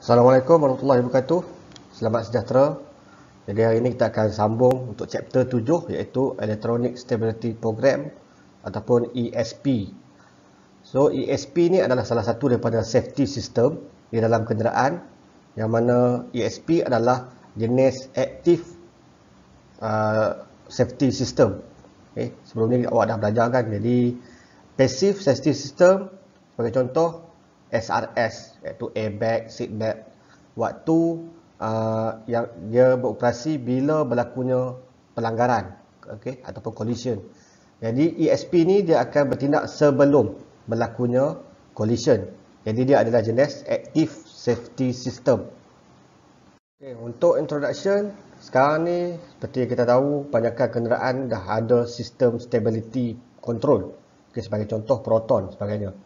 Assalamualaikum warahmatullahi wabarakatuh. Selamat sejahtera. Jadi hari ini kita akan sambung untuk chapter 7 iaitu Electronic Stability Program ataupun ESP. So ESP ni adalah salah satu daripada safety system di dalam kenderaan yang mana ESP adalah jenis active uh, safety system. Okay. Eh, sebelum ni awak dah belajar kan? Jadi passive safety system sebagai contoh SRS iaitu airbag, seatbelt waktu uh, yang dia beroperasi bila berlakunya pelanggaran okay, ataupun collision. Jadi ESP ni dia akan bertindak sebelum berlakunya collision. Jadi dia adalah jenis active safety system. Okay, untuk introduction, sekarang ni seperti kita tahu banyakkan kenderaan dah ada sistem stability control. Okay, sebagai contoh proton sebagainya.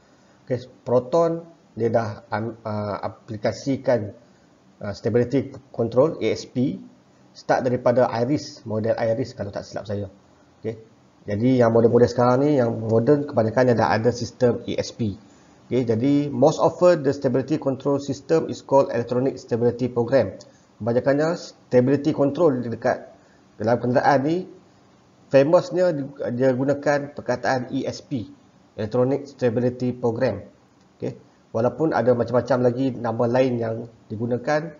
Okay, proton dia dah um, uh, aplikasikan uh, stability control ASP start daripada Iris model Iris kalau tak silap saya Okay, jadi yang model-model sekarang ni yang modern kebanyakan dah ada sistem ESP Okay, jadi most of the stability control system is called electronic stability program kebanyakannya stability control dekat dalam kenderaan ni famousnya dia gunakan perkataan ESP electronic stability program okey walaupun ada macam-macam lagi nama lain yang digunakan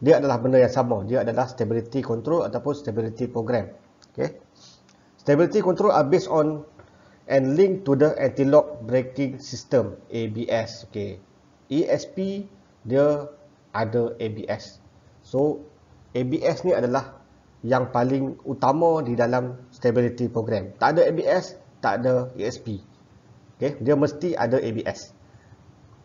dia adalah benda yang sama dia adalah stability control ataupun stability program okey stability control are based on and linked to the anti-lock braking system ABS okey ESP dia ada ABS so ABS ni adalah yang paling utama di dalam stability program tak ada ABS tak ada ESP okey dia mesti ada ABS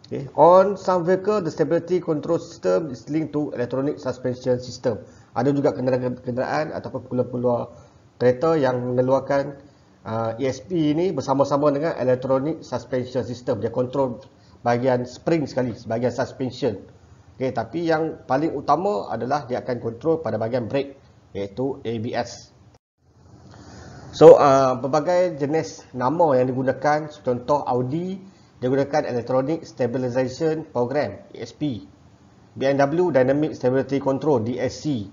Okay. On some vehicle, the stability control system is linked to electronic suspension system. Ada juga kenderaan-kenderaan ataupun pengeluar-pengeluar kereta yang mengeluarkan uh, ESP ini bersama-sama dengan electronic suspension system. Dia kontrol bahagian spring sekali, bahagian suspension. Okay. Tapi yang paling utama adalah dia akan kontrol pada bahagian brake iaitu ABS. So, uh, berbagai jenis nama yang digunakan, contoh Audi, Audi, dia gunakan Electronic Stabilization Program ESP BMW Dynamic Stability Control DSC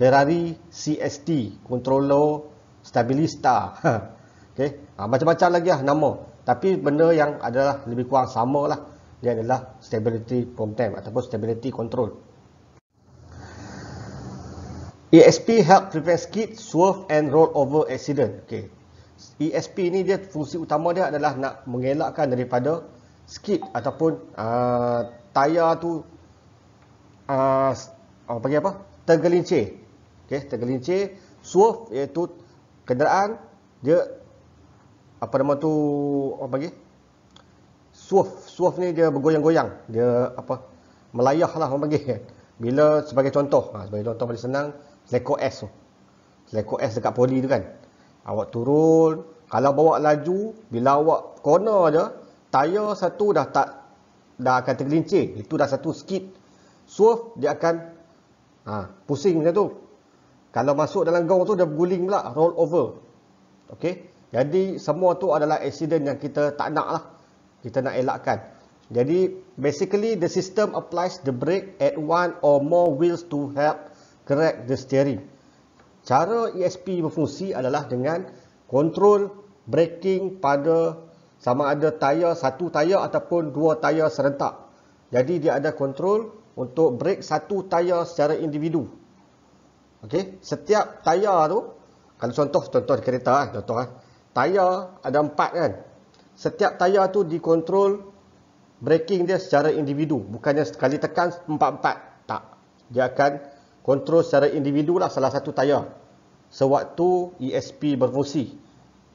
Ferrari CST Controller Stabilista okay. ha, macam-macam lagi lah nama tapi benda yang adalah lebih kurang sama lah dia adalah Stability Program ataupun Stability Control ESP help prevent skid, swerve and roll over accident okay. ESP ni dia fungsi utama dia adalah nak mengelakkan daripada skid ataupun uh, tayar tu uh, apa panggil apa? tergelincir. Okey, tergelincir swerve iaitu kenderaan dia apa nama tu apa panggil? Swerve, swerve ni dia bergoyang-goyang. Dia apa? Melayah lah orang panggil. Bila sebagai contoh, ah, sebagai contoh paling senang, Seleko S tu. Seleko S dekat poli tu kan. Awak turun, kalau bawa laju, bila awak corner je, tayar satu dah tak dah akan tergelincir. Itu dah satu skid. Swerve dia akan ha, pusing macam tu. Kalau masuk dalam gong tu, dia berguling pula, roll over. Okay? Jadi, semua tu adalah accident yang kita tak nak lah. Kita nak elakkan. Jadi, basically, the system applies the brake at one or more wheels to help correct the steering. Cara ESP berfungsi adalah dengan kontrol braking pada sama ada tayar satu tayar ataupun dua tayar serentak. Jadi dia ada kontrol untuk brake satu tayar secara individu. Okey, setiap tayar tu kalau contoh contoh kereta ah, contoh ah. Tayar ada empat kan. Setiap tayar tu dikontrol braking dia secara individu, bukannya sekali tekan empat-empat. Tak. Dia akan kontrol secara individu lah salah satu tayar sewaktu ESP berfungsi.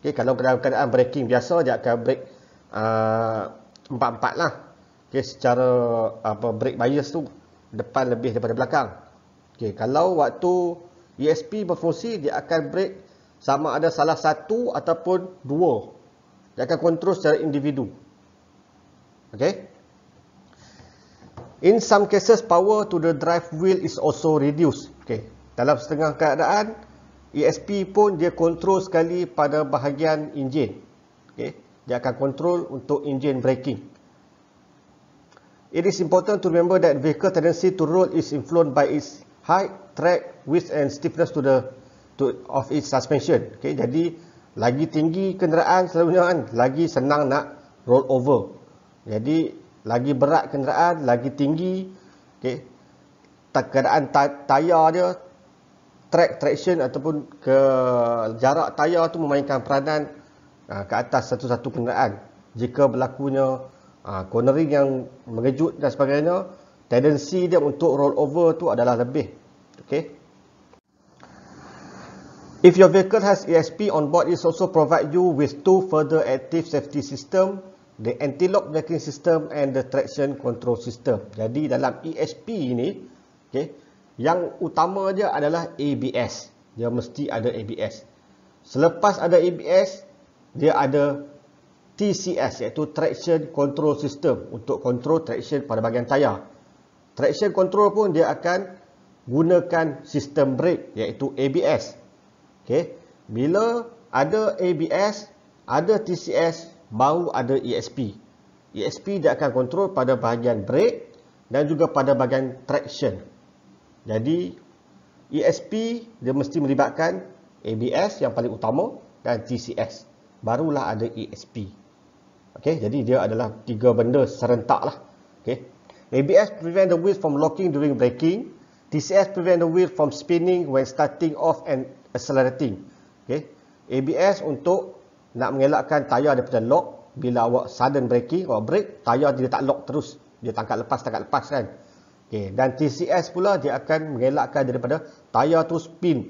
Okay, kalau dalam keadaan breaking biasa, dia akan break ah, empat-empat uh, lah. Okay, secara apa break bias tu, depan lebih daripada belakang. Okay, kalau waktu ESP berfungsi, dia akan break sama ada salah satu ataupun dua. Dia akan kontrol secara individu. Okay. In some cases, power to the drive wheel is also reduced. Okay. Dalam setengah keadaan, ESP pun dia kontrol sekali pada bahagian enjin. Okay. Dia akan kontrol untuk enjin braking. It is important to remember that vehicle tendency to roll is influenced by its height, track, width and stiffness to the to, of its suspension. Okay. Jadi, lagi tinggi kenderaan selalunya kan, lagi senang nak roll over. Jadi, lagi berat kenderaan, lagi tinggi. Okay. Keadaan tayar dia, track traction ataupun ke jarak tayar tu memainkan peranan uh, ke atas satu-satu kenderaan jika berlakunya uh, cornering yang mengejut dan sebagainya tendensi dia untuk roll over tu adalah lebih Okay. If your vehicle has ESP on board, it also provide you with two further active safety system, the anti-lock braking system and the traction control system. Jadi dalam ESP ini, okay, yang utama dia adalah ABS. Dia mesti ada ABS. Selepas ada ABS, dia ada TCS iaitu Traction Control System untuk kontrol traction pada bahagian tayar. Traction control pun dia akan gunakan sistem brake iaitu ABS. Okay? Bila ada ABS, ada TCS, baru ada ESP. ESP dia akan kontrol pada bahagian brake dan juga pada bahagian traction jadi ESP dia mesti melibatkan ABS yang paling utama dan TCS. Barulah ada ESP. Okey, jadi dia adalah tiga benda serentak lah. Okey. ABS prevent the wheel from locking during braking. TCS prevent the wheel from spinning when starting off and accelerating. Okey. ABS untuk nak mengelakkan tayar daripada lock bila awak sudden braking, awak brake, tayar dia tak lock terus. Dia tangkap lepas, tangkap lepas kan. Okay. Dan TCS pula dia akan mengelakkan daripada tayar tu spin.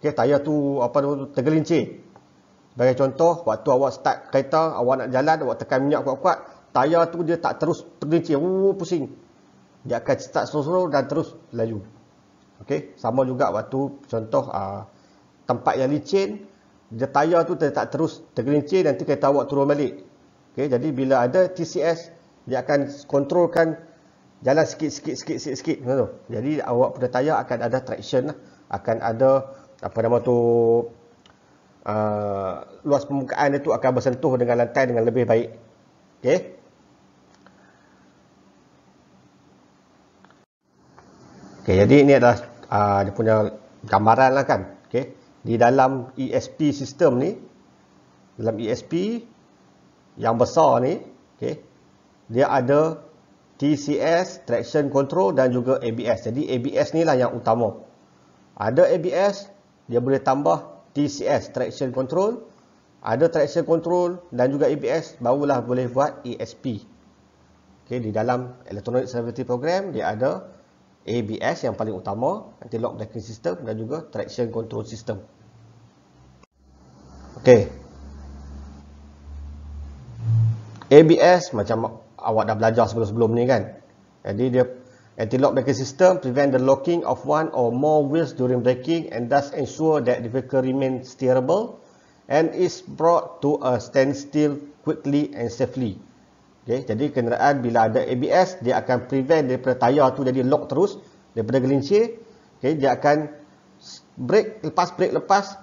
Okay. Tayar tu apa tergelincir. Sebagai contoh, waktu awak start kereta, awak nak jalan, awak tekan minyak kuat-kuat, tayar tu dia tak terus tergelincir. Uh, pusing. Dia akan start slow-slow dan terus laju. Okay. Sama juga waktu contoh uh, tempat yang licin, dia tayar tu tak terus tergelincir, nanti kereta awak turun balik. Okay. Jadi bila ada TCS, dia akan kontrolkan jalan sikit sikit sikit sikit sikit macam tu. Jadi awak punya tayar akan ada traction lah. Akan ada apa nama tu uh, luas permukaan itu akan bersentuh dengan lantai dengan lebih baik. Okey. Okey, jadi ini adalah uh, dia punya gambaran lah kan. Okey. Di dalam ESP sistem ni dalam ESP yang besar ni, okey. Dia ada TCS, Traction Control dan juga ABS. Jadi ABS ni lah yang utama. Ada ABS, dia boleh tambah TCS, Traction Control. Ada Traction Control dan juga ABS, barulah boleh buat ESP. Okay, di dalam Electronic Stability Program, dia ada ABS yang paling utama, Anti-Lock Decking System dan juga Traction Control System. Okay. ABS macam awak dah belajar sebelum-sebelum ni kan. Jadi dia anti-lock braking system prevent the locking of one or more wheels during braking and thus ensure that the vehicle remain steerable and is brought to a standstill quickly and safely. Okay, jadi kenderaan bila ada ABS dia akan prevent daripada tayar tu jadi lock terus daripada gelincir. Okay, dia akan brake lepas brake lepas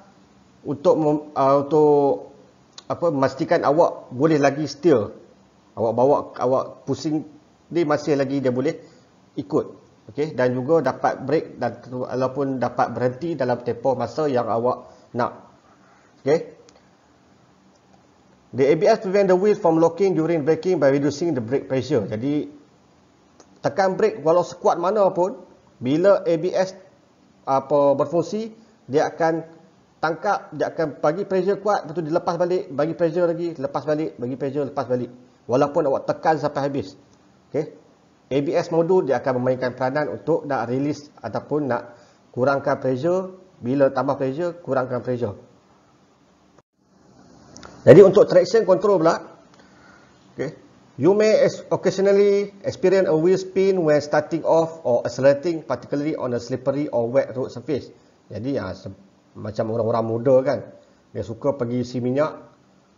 untuk uh, untuk apa memastikan awak boleh lagi steer awak bawa awak pusing ni masih lagi dia boleh ikut okey dan juga dapat break dan walaupun dapat berhenti dalam tempoh masa yang awak nak okey the ABS prevent the wheel from locking during braking by reducing the brake pressure jadi tekan brake walau sekuat mana pun bila ABS apa berfungsi dia akan tangkap dia akan bagi pressure kuat betul? dilepas balik bagi pressure lagi lepas balik bagi pressure lepas balik walaupun awak tekan sampai habis. Okey. ABS modul dia akan memainkan peranan untuk nak release ataupun nak kurangkan pressure, bila tambah pressure, kurangkan pressure. Jadi untuk traction control pula, okey. You may occasionally experience a wheel spin when starting off or accelerating particularly on a slippery or wet road surface. Jadi ya macam orang-orang muda kan, dia suka pergi isi minyak.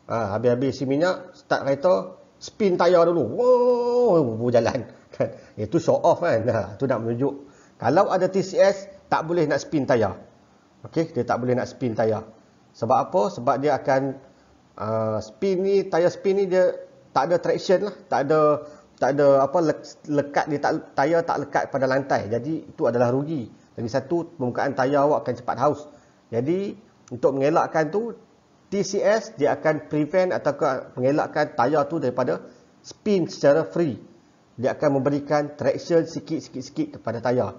Ah, habis-habis isi minyak, start kereta, spin tayar dulu. Wow, wow jalan. Kan? Itu show off kan. Ha, tu nak menunjuk. Kalau ada TCS, tak boleh nak spin tayar. Okey, dia tak boleh nak spin tayar. Sebab apa? Sebab dia akan uh, spin ni, tayar spin ni dia tak ada traction lah. Tak ada tak ada apa le- lekat dia tak tayar tak lekat pada lantai. Jadi itu adalah rugi. Lagi satu, pembukaan tayar awak akan cepat haus. Jadi untuk mengelakkan tu, TCS dia akan prevent atau mengelakkan tayar tu daripada spin secara free. Dia akan memberikan traction sikit-sikit-sikit kepada tayar.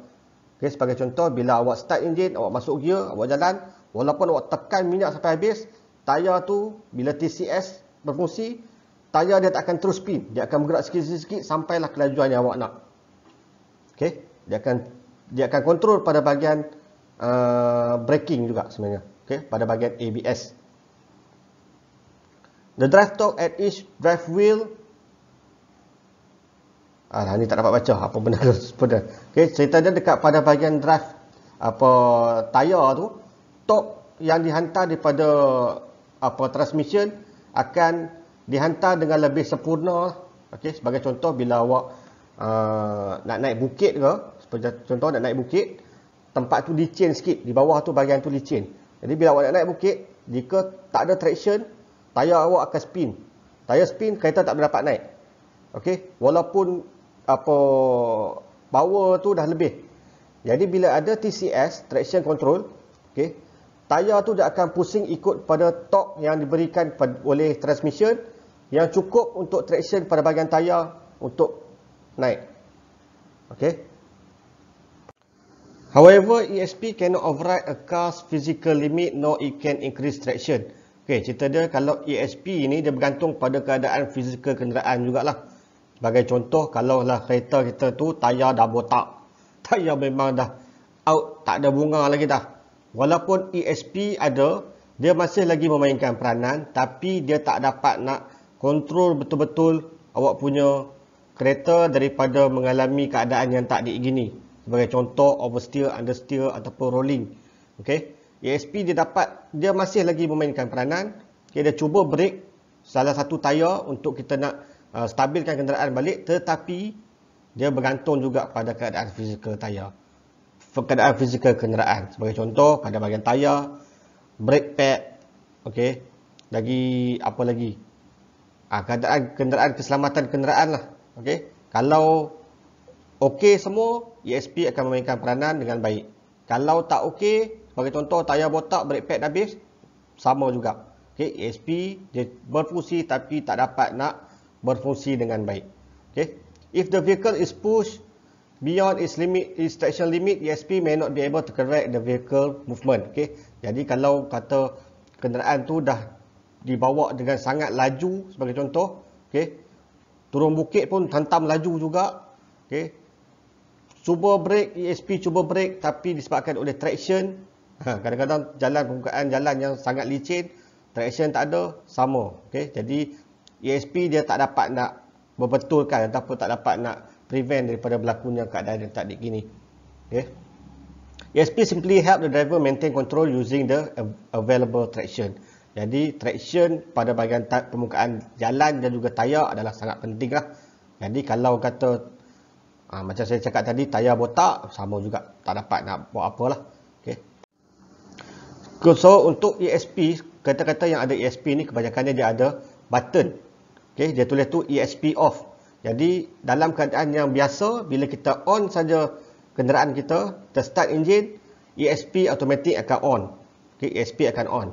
Okay, sebagai contoh, bila awak start engine, awak masuk gear, awak jalan, walaupun awak tekan minyak sampai habis, tayar tu bila TCS berfungsi, tayar dia tak akan terus spin. Dia akan bergerak sikit-sikit sampai lah kelajuan yang awak nak. Okay? Dia akan dia akan kontrol pada bahagian uh, braking juga sebenarnya. Okay? Pada bahagian ABS. The drive torque at each drive wheel. Ah, ni tak dapat baca apa benda tu sebenarnya. Okey, cerita dia dekat pada bahagian drive apa tayar tu, torque yang dihantar daripada apa transmission akan dihantar dengan lebih sempurna. Okey, sebagai contoh bila awak uh, nak naik bukit ke, seperti contoh nak naik bukit, tempat tu licin sikit, di bawah tu bahagian tu licin. Jadi bila awak nak naik bukit, jika tak ada traction, tayar awak akan spin. Tayar spin, kereta tak dapat naik. Okey, walaupun apa power tu dah lebih. Jadi bila ada TCS, traction control, okey, tayar tu dia akan pusing ikut pada torque yang diberikan oleh transmission yang cukup untuk traction pada bahagian tayar untuk naik. Okey. However, ESP cannot override a car's physical limit nor it can increase traction. Okey, cerita dia kalau ESP ni dia bergantung pada keadaan fizikal kenderaan jugalah. Sebagai contoh, kalaulah kereta kita tu tayar dah botak. Tayar memang dah out, tak ada bunga lagi dah. Walaupun ESP ada, dia masih lagi memainkan peranan tapi dia tak dapat nak kontrol betul-betul awak punya kereta daripada mengalami keadaan yang tak diingini. Sebagai contoh, oversteer, understeer ataupun rolling. Okey. ASP dia dapat dia masih lagi memainkan peranan okay, dia cuba break salah satu tayar untuk kita nak uh, stabilkan kenderaan balik tetapi dia bergantung juga pada keadaan fizikal tayar keadaan fizikal kenderaan sebagai contoh pada bahagian tayar brake pad Okay? lagi apa lagi ha, keadaan kenderaan keselamatan kenderaan lah Okay? kalau okey semua ESP akan memainkan peranan dengan baik kalau tak okey bagi contoh, tayar botak, brake pad habis, sama juga. Okay, ESP dia berfungsi tapi tak dapat nak berfungsi dengan baik. Okay. If the vehicle is pushed beyond its limit, its traction limit, ESP may not be able to correct the vehicle movement. Okay. Jadi kalau kata kenderaan tu dah dibawa dengan sangat laju, sebagai contoh, okay, turun bukit pun hantam laju juga. Okay. Cuba break, ESP cuba break tapi disebabkan oleh traction, Ha, kadang-kadang jalan permukaan jalan yang sangat licin, traction tak ada, sama. Okay? Jadi ESP dia tak dapat nak berbetulkan ataupun tak dapat nak prevent daripada berlakunya keadaan yang tak dikini. Okay? ESP simply help the driver maintain control using the available traction. Jadi traction pada bahagian permukaan jalan dan juga tayar adalah sangat penting lah. Jadi kalau kata ha, macam saya cakap tadi tayar botak sama juga tak dapat nak buat apa lah. So untuk ESP, kata-kata yang ada ESP ni kebanyakannya dia ada button. Okay, dia tulis tu ESP off. Jadi dalam keadaan yang biasa, bila kita on saja kenderaan kita, kita start engine, ESP automatic akan on. Okay, ESP akan on.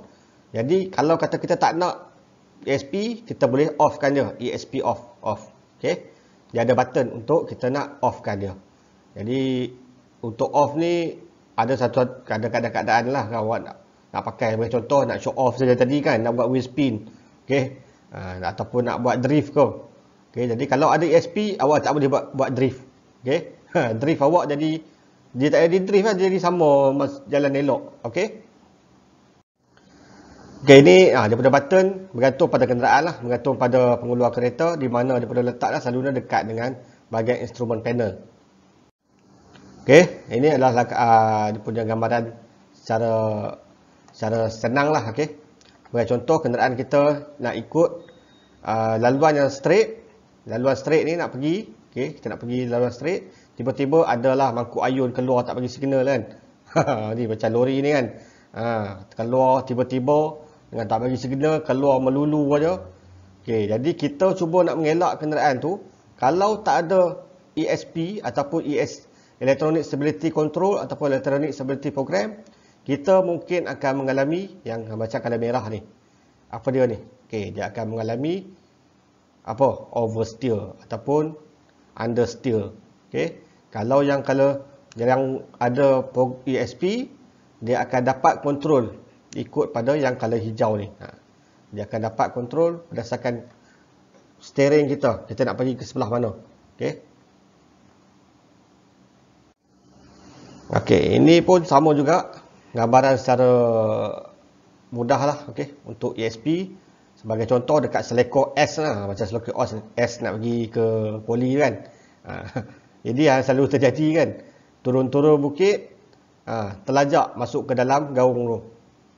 Jadi kalau kata kita tak nak ESP, kita boleh offkan dia. ESP off, off. Okay. Dia ada button untuk kita nak offkan dia. Jadi untuk off ni ada satu kadang-kadang keadaan lah kawan nak pakai macam contoh nak show off saja tadi kan nak buat wheel spin okey uh, ataupun nak buat drift ke okey jadi kalau ada ESP awak tak boleh buat buat drift okey ha, drift awak jadi dia tak jadi drift lah dia jadi sama mas, jalan elok okey Okay, ini ah, daripada button bergantung pada kenderaan lah, bergantung pada pengeluar kereta di mana dia perlu letak lah, selalunya dekat dengan bahagian instrumen panel. Okay, ini adalah ah, dia punya gambaran secara secara lah, okay. Bagi contoh kenderaan kita nak ikut uh, laluan yang straight, laluan straight ni nak pergi, okay, kita nak pergi laluan straight, tiba-tiba adalah mangkuk ayun keluar tak bagi signal kan. ni macam lori ni kan. Ha, keluar tiba-tiba dengan tak bagi signal, keluar melulu aja. okay. jadi kita cuba nak mengelak kenderaan tu, kalau tak ada ESP ataupun ES Electronic Stability Control ataupun Electronic Stability Program, kita mungkin akan mengalami yang macam kalau merah ni apa dia ni okey dia akan mengalami apa oversteer ataupun understeer okey kalau yang kalau yang ada ESP dia akan dapat kontrol ikut pada yang kalau hijau ni ha. dia akan dapat kontrol berdasarkan steering kita kita nak pergi ke sebelah mana okey Okey, ini pun sama juga gambaran secara mudah lah okay, untuk ESP sebagai contoh dekat Seleko S lah macam Seleko S, S nak pergi ke poli kan ha, jadi yang ha, selalu terjadi kan turun-turun bukit ha, telajak masuk ke dalam gaung tu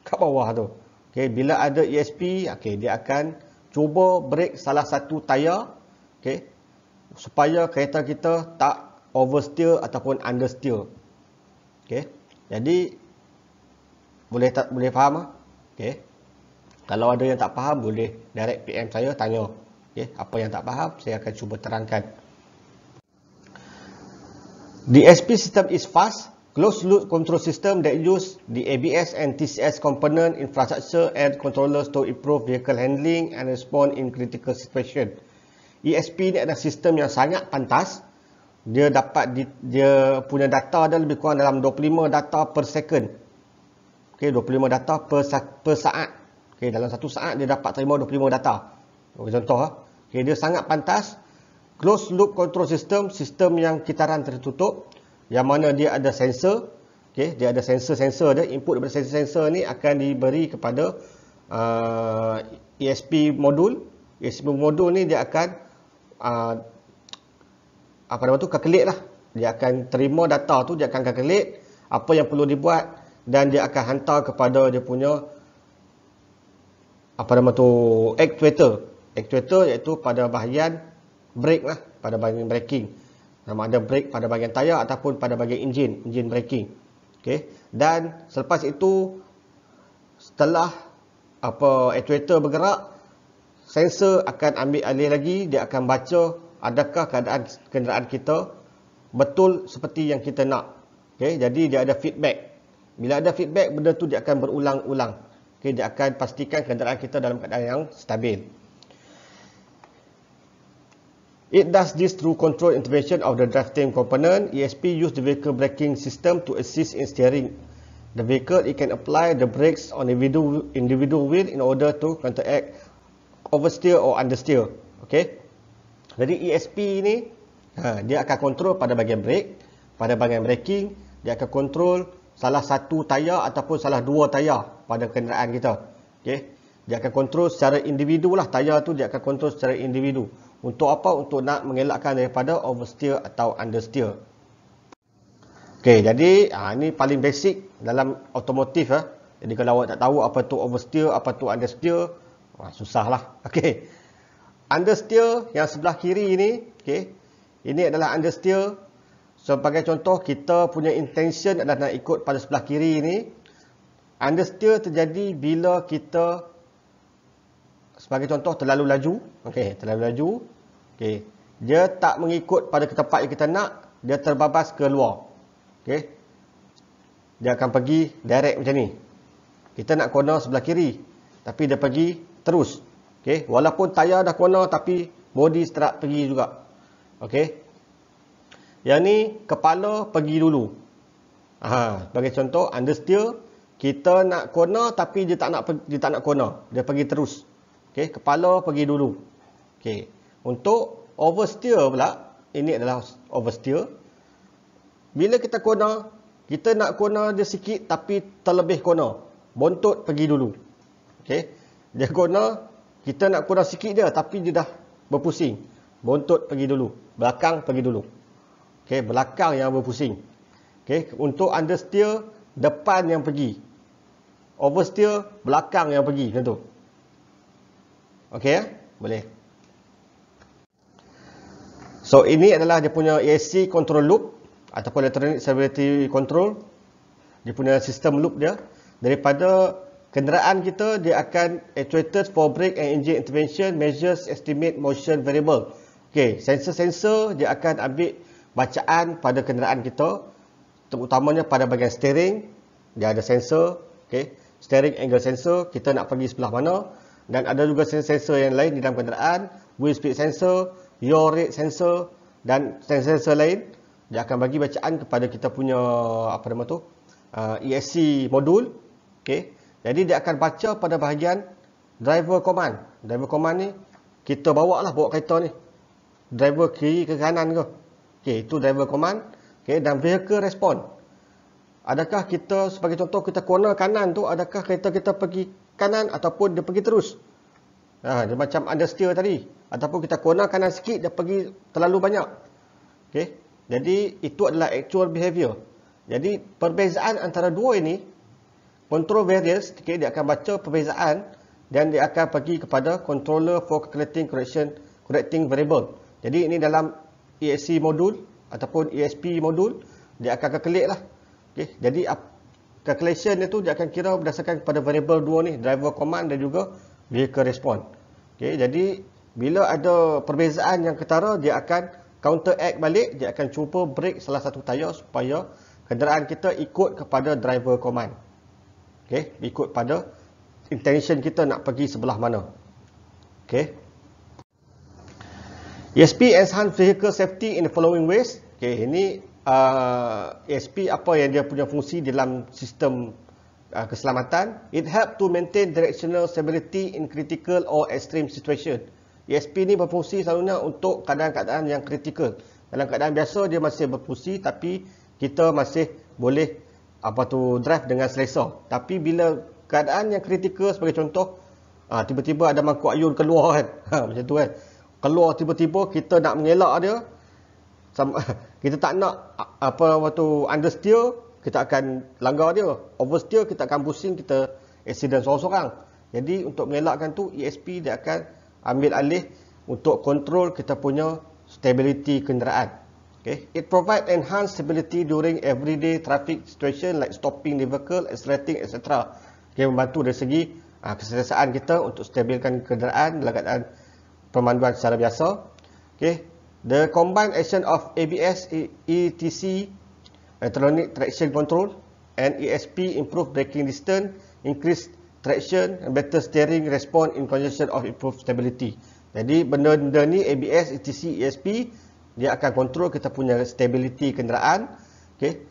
kat bawah tu okay, bila ada ESP okay, dia akan cuba break salah satu tayar okay, supaya kereta kita tak oversteer ataupun understeer okay. jadi boleh tak boleh faham ah? Okey. Kalau ada yang tak faham boleh direct PM saya tanya. Okey, apa yang tak faham saya akan cuba terangkan. DSP system is fast closed loop control system that use the ABS and TCS component infrastructure and controllers to improve vehicle handling and respond in critical situation. ESP ni adalah sistem yang sangat pantas. Dia dapat di, dia punya data ada lebih kurang dalam 25 data per second Okey 25 data per, sa per saat. Okey dalam satu saat dia dapat terima 25 data. Okay, contoh ha. Okey dia sangat pantas closed loop control system, sistem yang kitaran tertutup yang mana dia ada sensor. Okey dia ada sensor-sensor dia input daripada sensor-sensor ni akan diberi kepada uh, ESP modul. ESP modul ni dia akan uh, apa nama tu calculate lah. Dia akan terima data tu, dia akan calculate apa yang perlu dibuat dan dia akan hantar kepada dia punya apa nama tu actuator actuator iaitu pada bahagian brake lah pada bahagian braking sama ada brake pada bahagian tayar ataupun pada bahagian enjin enjin braking okey dan selepas itu setelah apa actuator bergerak sensor akan ambil alih lagi dia akan baca adakah keadaan kenderaan kita betul seperti yang kita nak okey jadi dia ada feedback bila ada feedback, benda tu dia akan berulang-ulang. Okay, dia akan pastikan kenderaan kita dalam keadaan yang stabil. It does this through control intervention of the drifting component. ESP use the vehicle braking system to assist in steering the vehicle. It can apply the brakes on individual, individual wheel in order to counteract oversteer or understeer. Okay. Jadi ESP ini, ha, dia akan kontrol pada bagian brake, pada bagian braking, dia akan kontrol salah satu tayar ataupun salah dua tayar pada kenderaan kita. okay? Dia akan kontrol secara individu lah. Tayar tu dia akan kontrol secara individu. Untuk apa? Untuk nak mengelakkan daripada oversteer atau understeer. Okay, jadi ha, ini paling basic dalam otomotif. Eh. Jadi kalau awak tak tahu apa tu oversteer, apa tu understeer, wah, ha, susah lah. Okey. Understeer yang sebelah kiri ini, okay? Ini adalah understeer Sebagai contoh, kita punya intention adalah nak ikut pada sebelah kiri ini. still terjadi bila kita sebagai contoh terlalu laju. Okey, terlalu laju. Okey. Dia tak mengikut pada ke tempat yang kita nak, dia terbabas ke luar. Okey. Dia akan pergi direct macam ni. Kita nak corner sebelah kiri, tapi dia pergi terus. Okey, walaupun tayar dah corner tapi body strut pergi juga. Okey. Yang ni kepala pergi dulu. Ha, bagi contoh understeer kita nak corner tapi dia tak nak dia tak nak corner. Dia pergi terus. Okey, kepala pergi dulu. Okey. Untuk oversteer pula, ini adalah oversteer. Bila kita corner, kita nak corner dia sikit tapi terlebih corner. Bontot pergi dulu. Okey. Dia corner, kita nak corner sikit dia tapi dia dah berpusing. Bontot pergi dulu. Belakang pergi dulu okey belakang yang berpusing okey untuk understeer depan yang pergi oversteer belakang yang pergi macam tu okey ya? boleh so ini adalah dia punya ESC control loop ataupun electronic stability control dia punya sistem loop dia daripada kenderaan kita dia akan actuated for brake and engine intervention measures estimate motion variable okey sensor-sensor dia akan ambil bacaan pada kenderaan kita terutamanya pada bahagian steering dia ada sensor okey steering angle sensor kita nak pergi sebelah mana dan ada juga sensor-sensor yang lain di dalam kenderaan wheel speed sensor yaw rate sensor dan sensor-sensor lain dia akan bagi bacaan kepada kita punya apa nama tu uh, ESC modul okey jadi dia akan baca pada bahagian driver command driver command ni kita bawa lah bawa kereta ni driver kiri ke kanan ke Okey, itu driver command. Okey, dan vehicle respond. Adakah kita sebagai contoh kita corner kanan tu adakah kereta kita pergi kanan ataupun dia pergi terus? Ha, dia macam understeer tadi ataupun kita corner kanan sikit dia pergi terlalu banyak. Okey. Jadi itu adalah actual behavior. Jadi perbezaan antara dua ini control various okay, dia akan baca perbezaan dan dia akan pergi kepada controller for calculating correction correcting variable. Jadi ini dalam ESC modul ataupun ESP modul dia akan calculate lah. Okey, jadi calculation dia tu dia akan kira berdasarkan kepada variable dua ni, driver command dan juga vehicle response. Okey, jadi bila ada perbezaan yang ketara dia akan counter act balik, dia akan cuba break salah satu tayar supaya kenderaan kita ikut kepada driver command. Okey, ikut pada intention kita nak pergi sebelah mana. Okey. ESP enhance vehicle safety in the following ways. Okay, ini uh, ESP apa yang dia punya fungsi dalam sistem uh, keselamatan. It help to maintain directional stability in critical or extreme situation. ESP ni berfungsi selalunya untuk keadaan-keadaan yang kritikal. Dalam keadaan biasa dia masih berfungsi tapi kita masih boleh apa tu drive dengan selesa. Tapi bila keadaan yang kritikal sebagai contoh uh, tiba-tiba ada mangkuk ayun keluar kan. Ha, macam tu kan keluar tiba-tiba kita nak mengelak dia sama, kita tak nak apa waktu understeer kita akan langgar dia oversteer kita akan pusing kita accident seorang-seorang jadi untuk mengelakkan tu ESP dia akan ambil alih untuk kontrol kita punya stability kenderaan okay. it provide enhanced stability during everyday traffic situation like stopping the vehicle accelerating etc okay, membantu dari segi uh, ah, kesesaan kita untuk stabilkan kenderaan dalam keadaan pemanduan secara biasa. Okay. The combined action of ABS, ETC, e electronic traction control and ESP improve braking distance, increase traction and better steering response in condition of improved stability. Jadi benda-benda ni ABS, ETC, ESP dia akan kontrol kita punya stability kenderaan. Okay.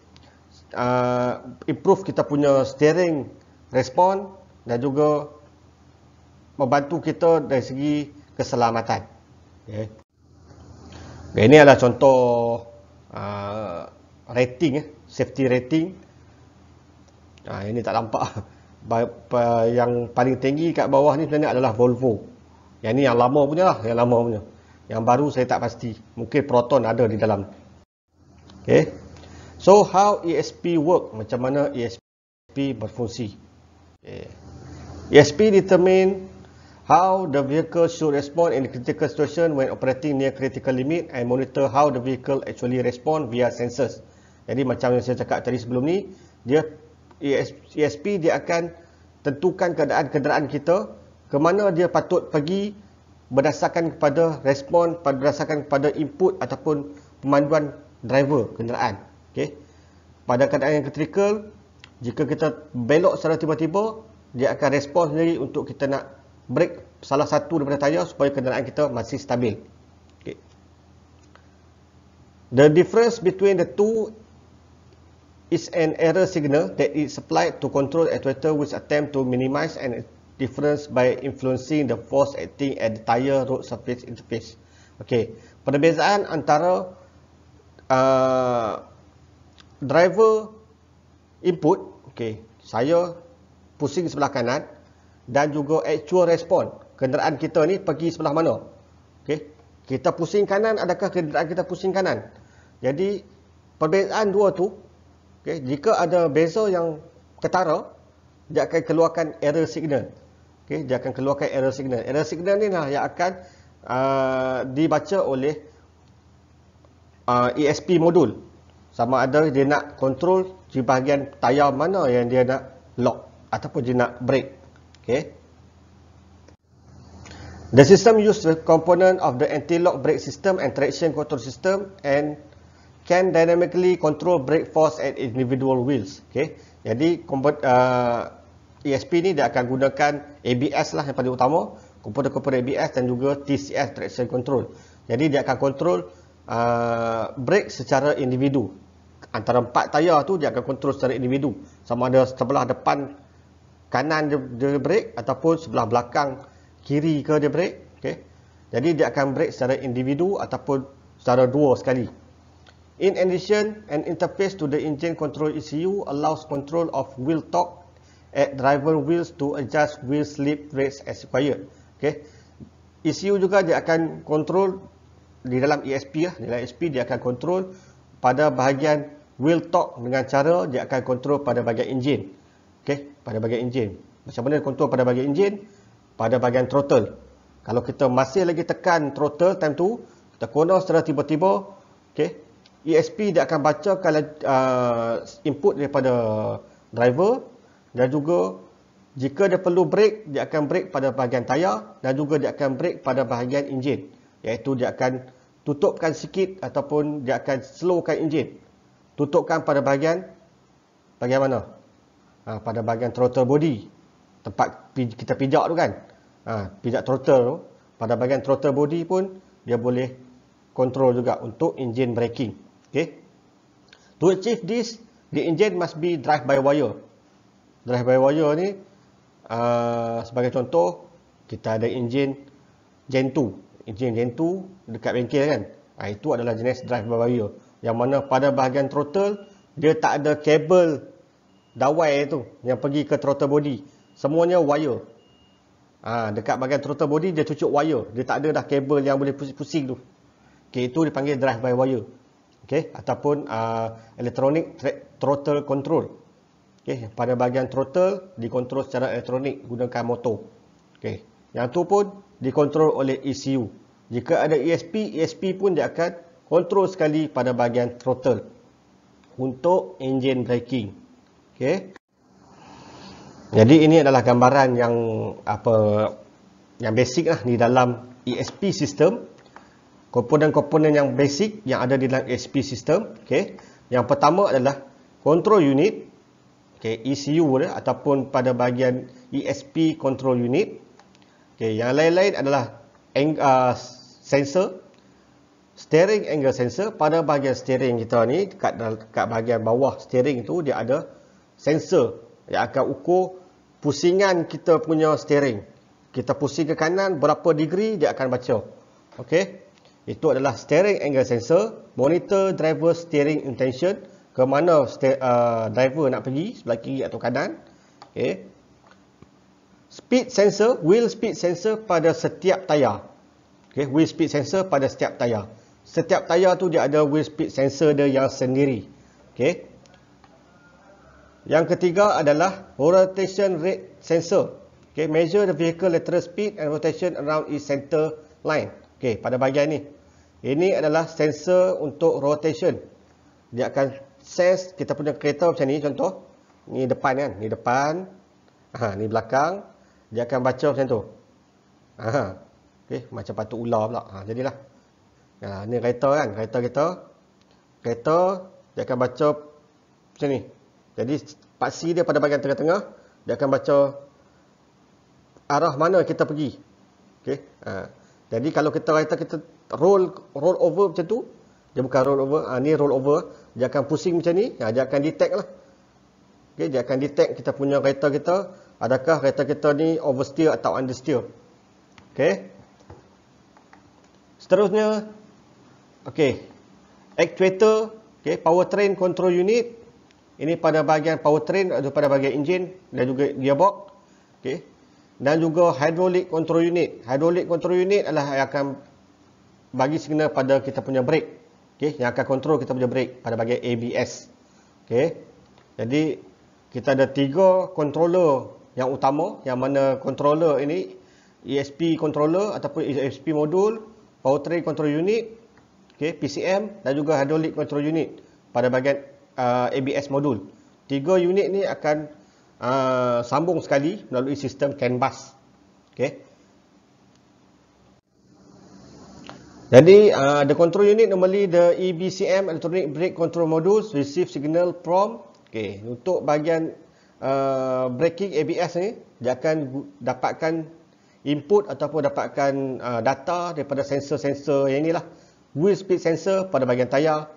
Uh, improve kita punya steering response dan juga membantu kita dari segi keselamatan. Ya. Okay. Ini adalah contoh uh, rating, ya. safety rating. Uh, ini tak nampak. Yang paling tinggi kat bawah ni sebenarnya adalah Volvo. Yang ni yang lama punya lah, yang lama punya. Yang baru saya tak pasti. Mungkin Proton ada di dalam. Okay. So, how ESP work? Macam mana ESP berfungsi? Okay. ESP determine how the vehicle should respond in critical situation when operating near critical limit and monitor how the vehicle actually respond via sensors. Jadi macam yang saya cakap tadi sebelum ni, dia ESP e dia akan tentukan keadaan kenderaan kita ke mana dia patut pergi berdasarkan kepada respon berdasarkan kepada input ataupun pemanduan driver kenderaan. Okay. Pada keadaan yang critical, jika kita belok secara tiba-tiba, dia akan respon sendiri untuk kita nak break salah satu daripada tayar supaya kenderaan kita masih stabil. Okay. The difference between the two is an error signal that is supplied to control actuator which attempt to minimize an difference by influencing the force acting at the tire road surface interface. Okay. Perbezaan antara uh, driver input, okay. saya pusing sebelah kanan dan juga actual response kenderaan kita ni pergi sebelah mana okay? kita pusing kanan adakah kenderaan kita pusing kanan jadi perbezaan dua tu okay? jika ada beza yang ketara dia akan keluarkan error signal okay? dia akan keluarkan error signal error signal ni lah yang akan uh, dibaca oleh uh, ESP modul sama ada dia nak control di bahagian tayar mana yang dia nak lock ataupun dia nak brake Okay. The system uses the component of the anti-lock brake system and traction control system and can dynamically control brake force at individual wheels. Okay. Jadi uh, ESP ni dia akan gunakan ABS lah yang paling utama, komponen-komponen ABS dan juga TCS traction control. Jadi dia akan kontrol uh, brake secara individu. Antara empat tayar tu dia akan kontrol secara individu. Sama ada sebelah depan kanan dia, dia break ataupun sebelah belakang kiri ke dia break okay. jadi dia akan break secara individu ataupun secara dua sekali in addition an interface to the engine control ECU allows control of wheel torque at driver wheels to adjust wheel slip rates as required okay. ECU juga dia akan control di dalam ESP lah. Ya, di dalam ESP dia akan control pada bahagian wheel torque dengan cara dia akan control pada bahagian engine okey pada bahagian enjin macam mana kontrol pada bahagian enjin pada bahagian throttle kalau kita masih lagi tekan throttle time tu kita corner secara tiba-tiba okey ESP dia akan baca kalau uh, input daripada driver dan juga jika dia perlu brake dia akan brake pada bahagian tayar dan juga dia akan brake pada bahagian enjin iaitu dia akan tutupkan sikit ataupun dia akan slowkan enjin tutupkan pada bahagian bagaimana? ha, pada bahagian throttle body tempat kita pijak tu kan ha, pijak throttle tu pada bahagian throttle body pun dia boleh control juga untuk engine braking okay. to achieve this the engine must be drive by wire drive by wire ni uh, sebagai contoh kita ada engine gen 2 engine gen 2 dekat bengkel kan ha, itu adalah jenis drive by wire yang mana pada bahagian throttle dia tak ada kabel dawai tu yang pergi ke throttle body semuanya wire ha, dekat bahagian throttle body dia cucuk wire dia tak ada dah kabel yang boleh pusing-pusing tu okay, itu dipanggil drive by wire okay, ataupun uh, electronic throttle control okay, pada bahagian throttle dikontrol secara elektronik gunakan motor okay. yang tu pun dikontrol oleh ECU jika ada ESP, ESP pun dia akan kontrol sekali pada bahagian throttle untuk engine braking Okey. Jadi ini adalah gambaran yang apa yang basic lah di dalam ESP system. Komponen-komponen yang basic yang ada di dalam ESP system. Okey. Yang pertama adalah control unit. Okey, ECU lah, ataupun pada bahagian ESP control unit. Okey, yang lain-lain adalah angle uh, ah, sensor steering angle sensor pada bahagian steering kita ni dekat dekat bahagian bawah steering tu dia ada sensor yang akan ukur pusingan kita punya steering. Kita pusing ke kanan berapa degree dia akan baca. Okey. Itu adalah steering angle sensor, monitor driver steering intention, ke mana steer, uh, driver nak pergi, sebelah kiri atau kanan. Okey. Speed sensor, wheel speed sensor pada setiap tayar. Okey, wheel speed sensor pada setiap tayar. Setiap tayar tu dia ada wheel speed sensor dia yang sendiri. Okey. Yang ketiga adalah rotation rate sensor. Okay, measure the vehicle lateral speed and rotation around its center line. Okay, pada bahagian ini. Ini adalah sensor untuk rotation. Dia akan sense kita punya kereta macam ni contoh. Ni depan kan, ni depan. Ha, ni belakang. Dia akan baca macam tu. Ha. Okay, macam patut ular pula. Ha, jadilah. Ha, ni kereta kan, kereta kita. Kereta dia akan baca macam ni. Jadi paksi dia pada bahagian tengah-tengah dia akan baca arah mana kita pergi. Okay. Uh, ha. jadi kalau kita kata kita roll roll over macam tu, dia bukan roll over, uh, ni roll over, dia akan pusing macam ni, uh, dia akan detect lah. Okay. dia akan detect kita punya kereta kita adakah kereta kita ni oversteer atau understeer. Okay. Seterusnya okay. Actuator, okay. Powertrain control unit ini pada bahagian powertrain atau pada bahagian enjin dan juga gearbox. Okey. Dan juga hydraulic control unit. Hydraulic control unit adalah yang akan bagi signal pada kita punya brake. Okey, yang akan control kita punya brake pada bahagian ABS. Okey. Jadi kita ada tiga controller yang utama yang mana controller ini ESP controller ataupun ESP modul, powertrain control unit, okey, PCM dan juga hydraulic control unit pada bahagian uh, ABS modul. Tiga unit ni akan uh, sambung sekali melalui sistem CAN bus. Okay. Jadi uh, the control unit normally the EBCM electronic brake control modules receive signal from Okay. untuk bahagian uh, braking ABS ni dia akan dapatkan input ataupun dapatkan uh, data daripada sensor-sensor yang inilah wheel speed sensor pada bahagian tayar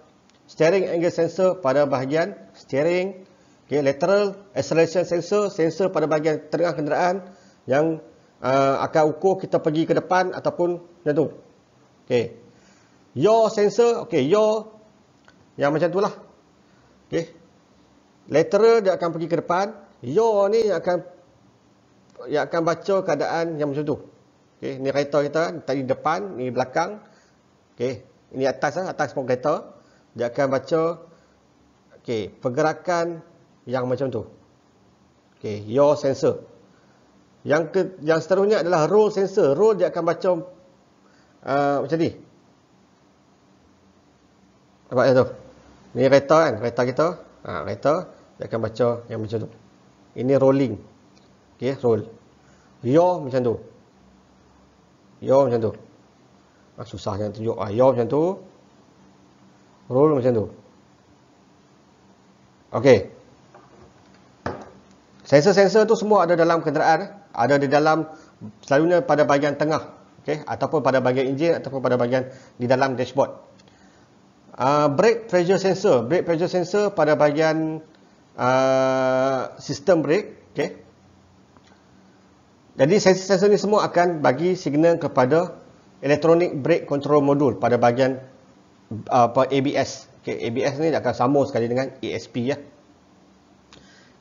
steering angle sensor pada bahagian steering, okay, lateral acceleration sensor, sensor pada bahagian tengah kenderaan yang uh, akan ukur kita pergi ke depan ataupun macam tu. Okay. Yaw sensor, okay, yaw yang macam tu lah. Okay. Lateral dia akan pergi ke depan, yaw ni yang akan yang akan baca keadaan yang macam tu. Okay. Ni kereta kita, tadi depan, ni belakang. Okay. Ini atas lah, atas pun kereta dia akan baca Okay, pergerakan yang macam tu Okay, your sensor yang ke, yang seterusnya adalah roll sensor roll dia akan baca uh, macam ni apa itu ni kereta kan kereta kita ha, kereta dia akan baca yang macam tu ini rolling Okay, roll your macam tu your macam tu ah, susah yang tunjuk ah your macam tu Roll macam tu. Okey. Sensor-sensor tu semua ada dalam kenderaan, eh? ada di dalam selalunya pada bahagian tengah, okey, ataupun pada bahagian enjin ataupun pada bahagian di dalam dashboard. Uh, brake pressure sensor, brake pressure sensor pada bahagian uh, sistem brake, okey. Jadi sensor-sensor ni semua akan bagi signal kepada elektronik brake control modul pada bahagian apa ABS. Okay, ABS ni akan sama sekali dengan ESP ya.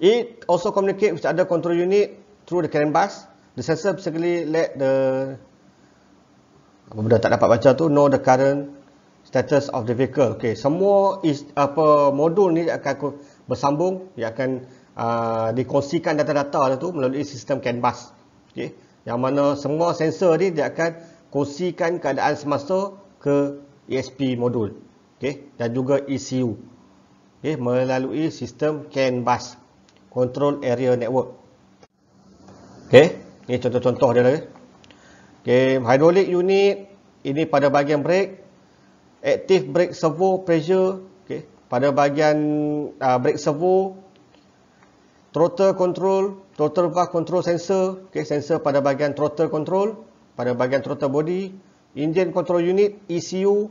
It also communicate with other control unit through the CAN bus. The sensor basically let the apa benda tak dapat baca tu know the current status of the vehicle. Okay, semua is apa modul ni akan bersambung dia akan uh, dikongsikan data-data tu melalui sistem CAN bus. Okay. Yang mana semua sensor ni dia akan kongsikan keadaan semasa ke ESP modul okay, dan juga ECU okay, melalui sistem CAN bus control area network okay, ni contoh-contoh dia lagi eh. okay, hydraulic unit ini pada bahagian brake active brake servo pressure okay, pada bahagian uh, brake servo throttle control throttle valve control sensor okay, sensor pada bahagian throttle control pada bahagian throttle body engine control unit ECU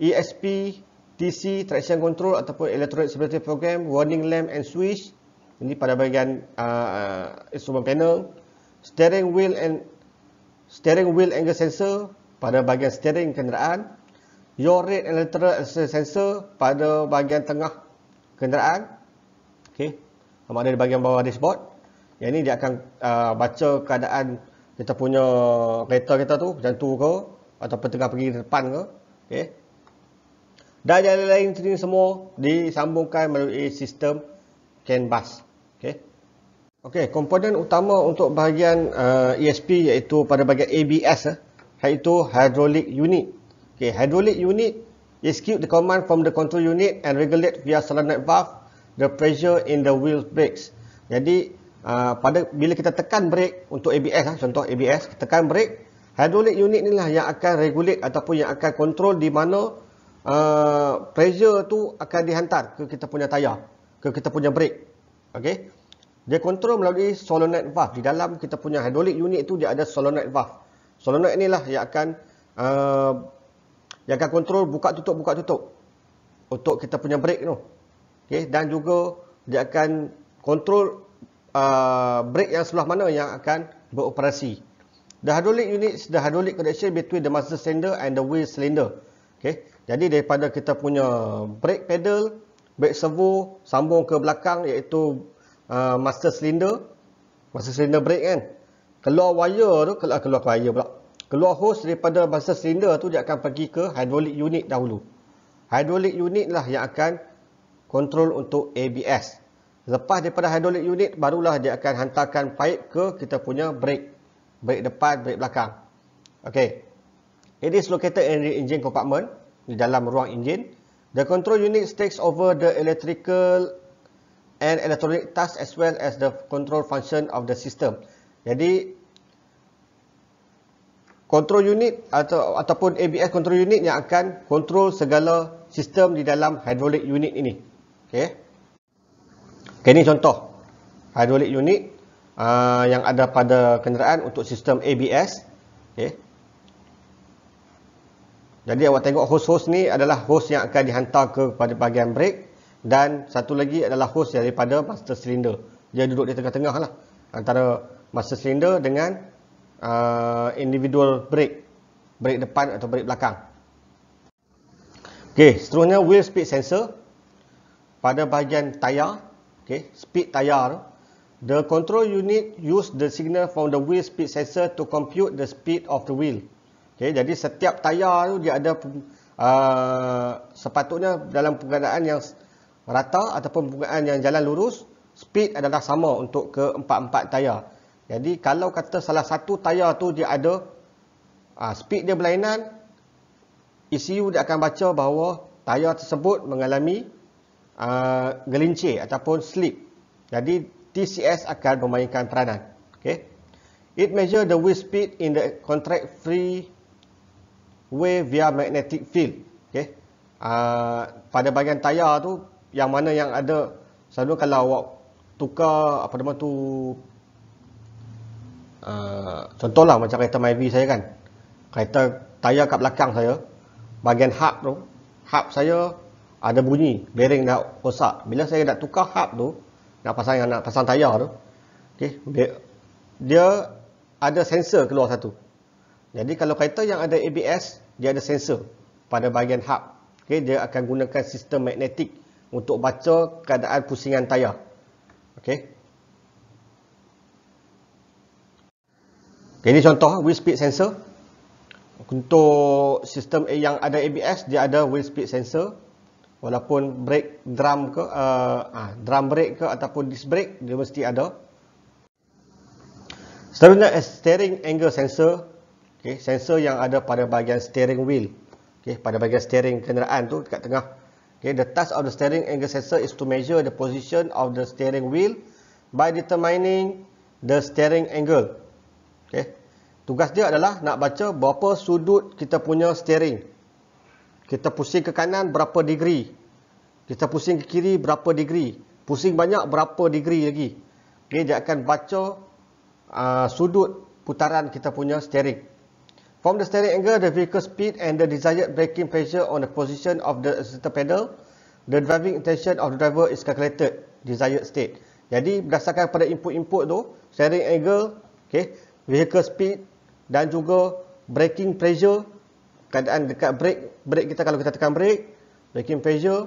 ESP, TC, Traction Control ataupun Electronic Stability Program, Warning Lamp and Switch ini pada bahagian uh, uh instrument panel, Steering Wheel and Steering Wheel Angle Sensor pada bahagian steering kenderaan, Yaw Rate and Lateral Acceleration Sensor pada bahagian tengah kenderaan, okay, sama di bahagian bawah dashboard. Yang ini dia akan uh, baca keadaan kita punya kereta kita tu, jantung ke, atau tengah pergi depan ke. Okay. Dan yang lain-lain ini semua disambungkan melalui sistem CAN bus. Okay. Okay, komponen utama untuk bahagian uh, eh, ESP iaitu pada bahagian ABS eh, iaitu hydraulic unit. Okay, hydraulic unit execute the command from the control unit and regulate via solenoid valve the pressure in the wheel brakes. Jadi uh, pada bila kita tekan brake untuk ABS, eh, contoh ABS, tekan brake, hydraulic unit inilah yang akan regulate ataupun yang akan control di mana uh, pressure tu akan dihantar ke kita punya tayar, ke kita punya brake. Okay? Dia kontrol melalui solenoid valve. Di dalam kita punya hydraulic unit tu dia ada solenoid valve. Solenoid inilah yang akan uh, yang akan kontrol buka tutup buka tutup untuk kita punya brake tu. Okey, dan juga dia akan kontrol uh, brake yang sebelah mana yang akan beroperasi. The hydraulic unit, the hydraulic connection between the master cylinder and the wheel cylinder. Okey. Jadi daripada kita punya brake pedal, brake servo sambung ke belakang iaitu uh, master cylinder, master cylinder brake kan. Keluar wire tu, keluar keluar wire pula. Keluar hose daripada master cylinder tu dia akan pergi ke hydraulic unit dahulu. Hydraulic unit lah yang akan kontrol untuk ABS. Lepas daripada hydraulic unit barulah dia akan hantarkan pipe ke kita punya brake. Brake depan, brake belakang. Okay. It is located in the engine compartment di dalam ruang enjin. The control unit takes over the electrical and electronic task as well as the control function of the system. Jadi control unit atau ataupun ABS control unit yang akan control segala sistem di dalam hydraulic unit ini. Okay? Okey ni contoh hydraulic unit uh, yang ada pada kenderaan untuk sistem ABS. Okay? Jadi awak tengok host-host ni adalah host yang akan dihantar kepada bahagian brake dan satu lagi adalah host daripada master cylinder. Dia duduk di tengah-tengah lah antara master cylinder dengan uh, individual brake, brake depan atau brake belakang. Okey, seterusnya wheel speed sensor pada bahagian tayar, okey, speed tayar. The control unit use the signal from the wheel speed sensor to compute the speed of the wheel. Okay, jadi setiap tayar tu dia ada uh, sepatutnya dalam penggunaan yang rata ataupun penggunaan yang jalan lurus, speed adalah sama untuk keempat-empat tayar. Jadi kalau kata salah satu tayar tu dia ada uh, speed dia berlainan, ECU dia akan baca bahawa tayar tersebut mengalami uh, gelincir ataupun slip. Jadi TCS akan memainkan peranan. Okay. It measure the wheel speed in the contract free way via magnetic field. Okay. Uh, pada bahagian tayar tu, yang mana yang ada, selalu kalau awak tukar, apa nama tu, uh, contohlah macam kereta Myvi saya kan, kereta tayar kat belakang saya, bahagian hub tu, hub saya ada bunyi, bearing dah rosak. Bila saya nak tukar hub tu, nak pasang, nak pasang tayar tu, okay, dia, dia ada sensor keluar satu. Jadi kalau kereta yang ada ABS, dia ada sensor pada bahagian hub. Okay, dia akan gunakan sistem magnetik untuk baca keadaan pusingan tayar. Okay. Okay, ini contoh wheel speed sensor. Untuk sistem yang ada ABS, dia ada wheel speed sensor. Walaupun brake drum ke, uh, ah, drum brake ke ataupun disc brake, dia mesti ada. Seterusnya, steering angle sensor okay, sensor yang ada pada bahagian steering wheel okay, pada bahagian steering kenderaan tu dekat tengah okay, the task of the steering angle sensor is to measure the position of the steering wheel by determining the steering angle okay. tugas dia adalah nak baca berapa sudut kita punya steering kita pusing ke kanan berapa degree kita pusing ke kiri berapa degree pusing banyak berapa degree lagi okay, dia akan baca uh, sudut putaran kita punya steering From the steering angle, the vehicle speed and the desired braking pressure on the position of the accelerator pedal, the driving intention of the driver is calculated, desired state. Jadi berdasarkan pada input-input tu, steering angle, okay, vehicle speed dan juga braking pressure, keadaan dekat brake, brake kita kalau kita tekan brake, braking pressure,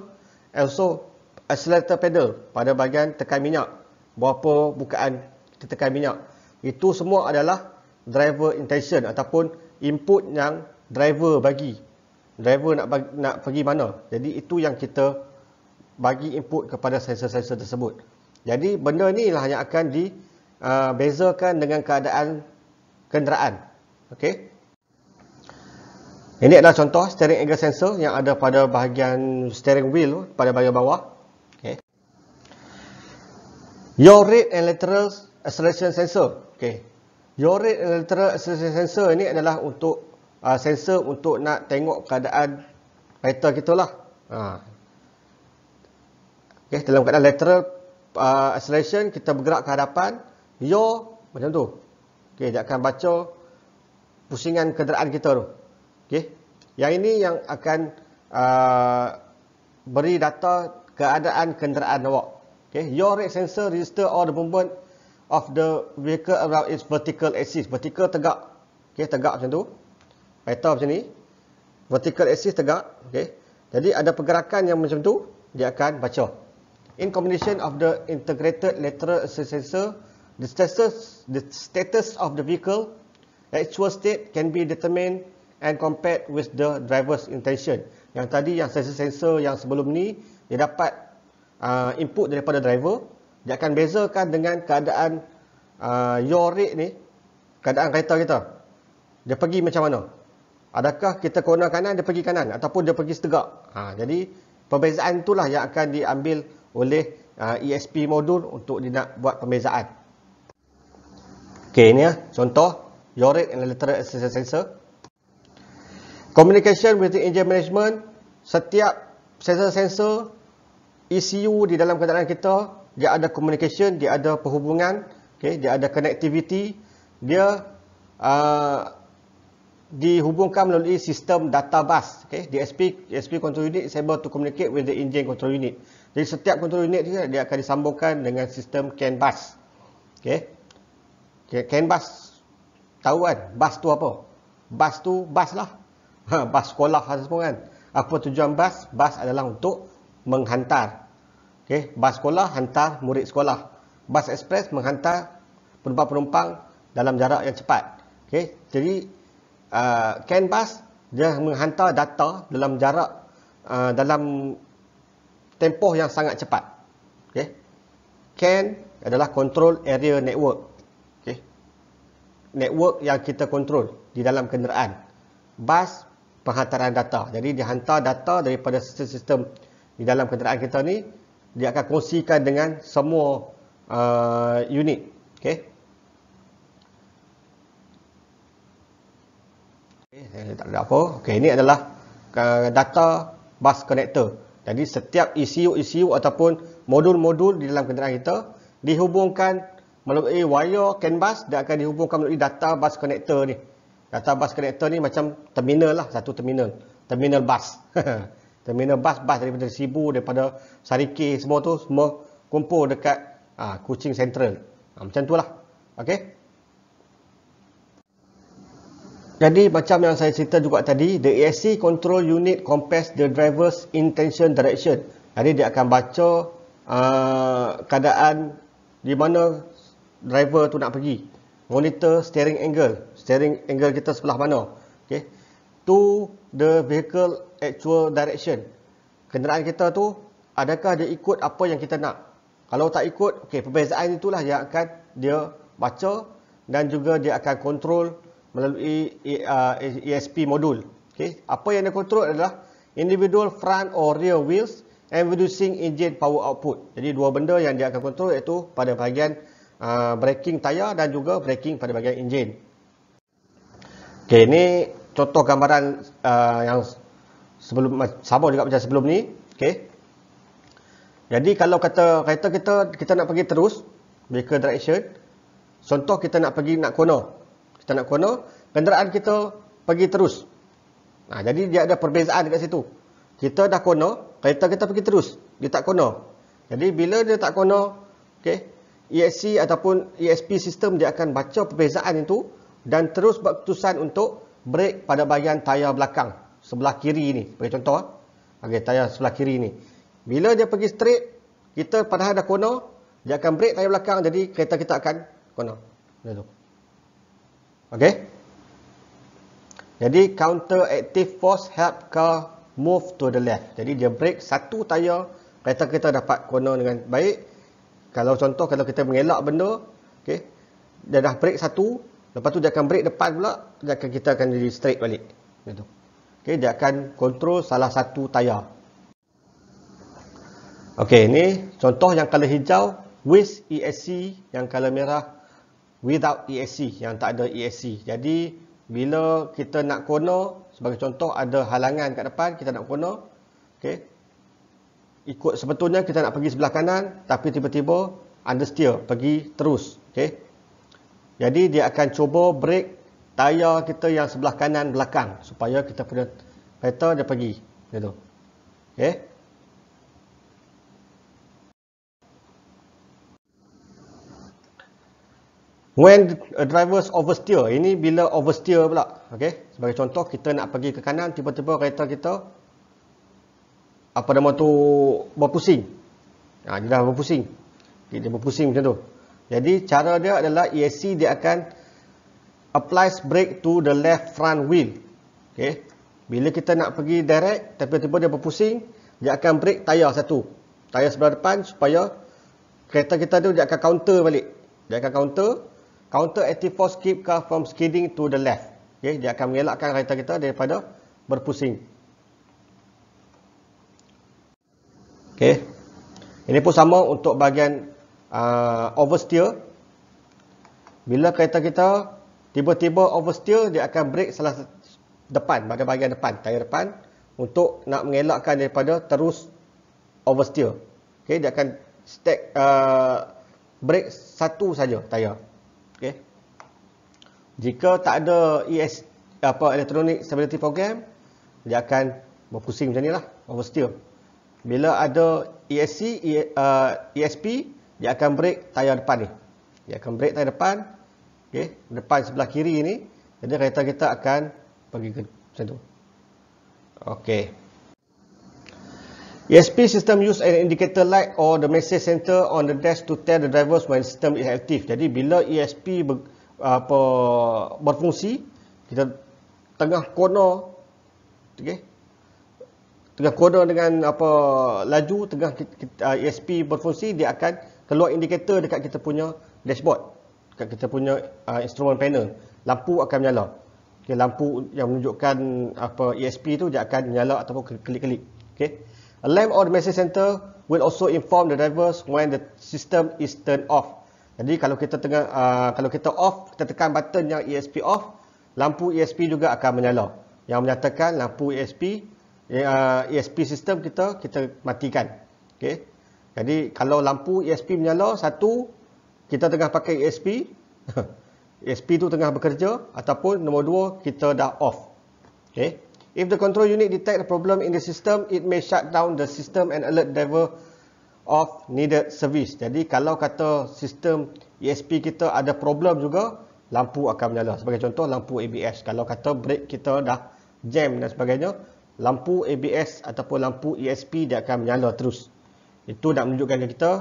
also accelerator pedal pada bahagian tekan minyak, berapa bukaan kita tekan minyak. Itu semua adalah driver intention ataupun driver input yang driver bagi. Driver nak bagi, nak pergi mana. Jadi itu yang kita bagi input kepada sensor-sensor tersebut. Jadi benda ni lah yang akan dibezakan uh, dengan keadaan kenderaan. Okay. Ini adalah contoh steering angle sensor yang ada pada bahagian steering wheel pada bahagian bawah. Okay. Your rate and lateral acceleration sensor. Okay. Your eh, rate electoral assessment sensor ni adalah untuk uh, sensor untuk nak tengok keadaan letter kita lah. Ha. Okay, dalam keadaan lateral uh, acceleration, kita bergerak ke hadapan. yo macam tu. Okay, dia akan baca pusingan kenderaan kita tu. Okay. Yang ini yang akan uh, beri data keadaan kenderaan awak. Okay. Your rate sensor register all the movement of the vehicle around its vertical axis. Vertical tegak. okay, tegak macam tu. Python macam ni. Vertical axis tegak. okay, Jadi ada pergerakan yang macam tu, dia akan baca. In combination of the integrated lateral assist sensor, the status, the status of the vehicle actual state can be determined and compared with the driver's intention. Yang tadi yang sensor-sensor yang sebelum ni, dia dapat uh, input daripada driver. Dia akan bezakan dengan keadaan uh, yaw rate ni. Keadaan kereta kita. Dia pergi macam mana. Adakah kita corona kanan, dia pergi kanan. Ataupun dia pergi setegak. Ha, jadi, perbezaan itulah yang akan diambil oleh uh, ESP modul untuk dia nak buat perbezaan. Okey, ini ya. Contoh, yaw rate and lateral assistance sensor. Communication with the engine management. Setiap sensor-sensor ECU di dalam keadaan kita dia ada communication, dia ada perhubungan, okay, dia ada connectivity, dia uh, dihubungkan melalui sistem data bus, okay, DSP, DSP control unit is able to communicate with the engine control unit. Jadi setiap control unit dia, dia akan disambungkan dengan sistem CAN bus. Okay. CAN bus, tahu kan? Bus tu apa? Bus tu bus lah. Ha, bus sekolah lah semua kan. Apa tujuan bus? Bus adalah untuk menghantar. Okey, bas sekolah hantar murid sekolah. Bas ekspres menghantar penumpang-penumpang dalam jarak yang cepat. Okey, jadi uh, CAN bus dia menghantar data dalam jarak uh, dalam tempoh yang sangat cepat. Okey. CAN adalah control area network. Okey. Network yang kita kontrol di dalam kenderaan. Bas penghantaran data. Jadi dihantar data daripada sistem-sistem di dalam kenderaan kita ni dia akan kongsikan dengan semua uh, unit okay? okey eh, tak ada apa okay? ini adalah uh, data bus connector jadi setiap ECU ECU ataupun modul-modul di dalam kenderaan kita dihubungkan melalui wire CAN bus dia akan dihubungkan melalui data bus connector ni data bus connector ni macam terminal lah satu terminal terminal bus terminal bas-bas daripada Sibu, daripada sariki semua tu semua kumpul dekat ha, Kuching Central. Ha, macam tu lah. Okay. Jadi macam yang saya cerita juga tadi, the ESC control unit compass the driver's intention direction. Jadi dia akan baca uh, keadaan di mana driver tu nak pergi. Monitor steering angle. Steering angle kita sebelah mana. Okay. To the vehicle actual direction. Kenderaan kita tu adakah dia ikut apa yang kita nak? Kalau tak ikut, okay, perbezaan itulah yang akan dia baca dan juga dia akan kontrol melalui ESP uh, modul. Okay, apa yang dia kontrol adalah individual front or rear wheels and reducing engine power output. Jadi dua benda yang dia akan kontrol iaitu pada bahagian uh, braking tayar dan juga braking pada bahagian engine. Okay, ini contoh gambaran uh, yang sebelum sama juga macam sebelum ni okey jadi kalau kata kereta kita kita nak pergi terus make direction contoh kita nak pergi nak corner kita nak corner kenderaan kita pergi terus nah, ha, jadi dia ada perbezaan dekat situ kita dah corner kereta kita pergi terus dia tak corner jadi bila dia tak corner okey ESC ataupun ESP sistem dia akan baca perbezaan itu dan terus buat keputusan untuk brake pada bahagian tayar belakang sebelah kiri ni. Bagi contoh. Okay, ah. tayar sebelah kiri ni. Bila dia pergi straight, kita padahal dah corner, dia akan break tayar belakang. Jadi, kereta kita akan corner. Benda tu. Okay. Jadi, counter active force help car move to the left. Jadi, dia break satu tayar, kereta kita dapat corner dengan baik. Kalau contoh, kalau kita mengelak benda, okay, dia dah break satu, lepas tu dia akan break depan pula, dia akan, kita akan jadi straight balik. Benda tu okay, dia akan kontrol salah satu tayar. Okey, ini contoh yang kalau hijau with ESC, yang kalau merah without ESC, yang tak ada ESC. Jadi bila kita nak corner, sebagai contoh ada halangan kat depan, kita nak corner. Okey. Ikut sebetulnya kita nak pergi sebelah kanan, tapi tiba-tiba understeer, pergi terus. Okey. Jadi dia akan cuba brake tayar kita yang sebelah kanan belakang supaya kita punya kereta dia pergi macam tu. Okey. When a driver's oversteer, ini bila oversteer pula. Okey. Sebagai contoh kita nak pergi ke kanan tiba-tiba kereta kita apa nama tu berpusing. Ha, dia dah berpusing. Dia berpusing macam tu. Jadi cara dia adalah ESC dia akan applies brake to the left front wheel. Okay. Bila kita nak pergi direct, tiba-tiba dia berpusing, dia akan brake tayar satu. Tayar sebelah depan supaya kereta kita tu dia akan counter balik. Dia akan counter. Counter force keep car from skidding to the left. Okay. Dia akan mengelakkan kereta kita daripada berpusing. Okay. Ini pun sama untuk bahagian uh, oversteer. Bila kereta kita tiba-tiba oversteer dia akan break salah depan pada bahagian depan tayar depan untuk nak mengelakkan daripada terus oversteer okey dia akan stack uh, break satu saja tayar okey jika tak ada es apa elektronik stability program dia akan berpusing macam nilah oversteer bila ada ESC ESP uh, e dia akan break tayar depan ni dia akan break tayar depan okey depan sebelah kiri ni jadi kereta kita akan pergi ke macam okey ESP system use an indicator light or the message center on the dash to tell the drivers when system is active jadi bila ESP ber, apa berfungsi kita tengah kono, okey tengah kono dengan apa laju tengah kita, uh, ESP berfungsi dia akan keluar indikator dekat kita punya dashboard kat kita punya uh, instrumen panel lampu akan menyala okay, lampu yang menunjukkan apa ESP tu dia akan menyala ataupun klik-klik okay. a lamp or the message center will also inform the drivers when the system is turned off jadi kalau kita tengah uh, kalau kita off kita tekan button yang ESP off lampu ESP juga akan menyala yang menyatakan lampu ESP uh, eh, ah, ESP system kita kita matikan okay. jadi kalau lampu ESP menyala satu kita tengah pakai ESP, ESP tu tengah bekerja ataupun nombor dua, kita dah off. Okay. If the control unit detect a problem in the system, it may shut down the system and alert driver of needed service. Jadi kalau kata sistem ESP kita ada problem juga, lampu akan menyala. Sebagai contoh, lampu ABS. Kalau kata brake kita dah jam dan sebagainya, lampu ABS ataupun lampu ESP dia akan menyala terus. Itu nak menunjukkan kepada kita,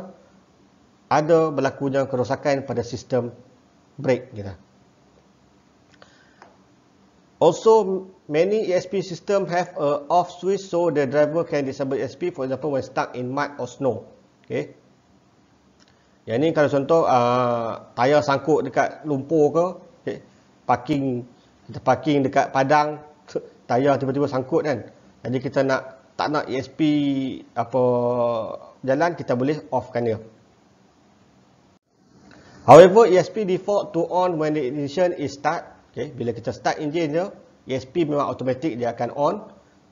ada berlakunya kerosakan pada sistem brake kita. Also, many ESP system have a off switch so the driver can disable ESP for example when stuck in mud or snow. Okay. Yang ni kalau contoh uh, tayar sangkut dekat lumpur ke, okay. parking kita parking dekat padang, tayar tiba-tiba sangkut kan. Jadi kita nak tak nak ESP apa jalan kita boleh off kan dia. However, ESP default to on when the ignition is start. Okay, bila kita start engine dia, ESP memang automatik dia akan on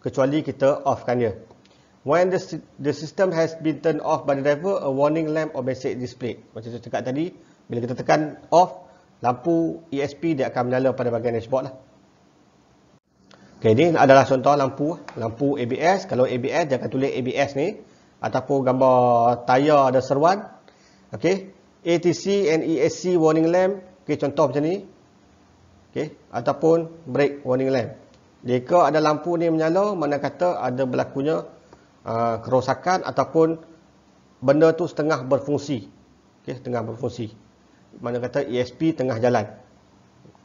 kecuali kita off kan dia. When the, the system has been turned off by the driver, a warning lamp or message display. Macam saya cakap tadi, bila kita tekan off, lampu ESP dia akan menyala pada bahagian dashboard lah. Okay, ini adalah contoh lampu lah. lampu ABS. Kalau ABS, dia akan tulis ABS ni. Ataupun gambar tayar ada seruan. Okay, ATC and ESC warning lamp okay, contoh macam ni okay, ataupun brake warning lamp jika ada lampu ni menyala mana kata ada berlakunya uh, kerosakan ataupun benda tu setengah berfungsi okay, setengah berfungsi mana kata ESP tengah jalan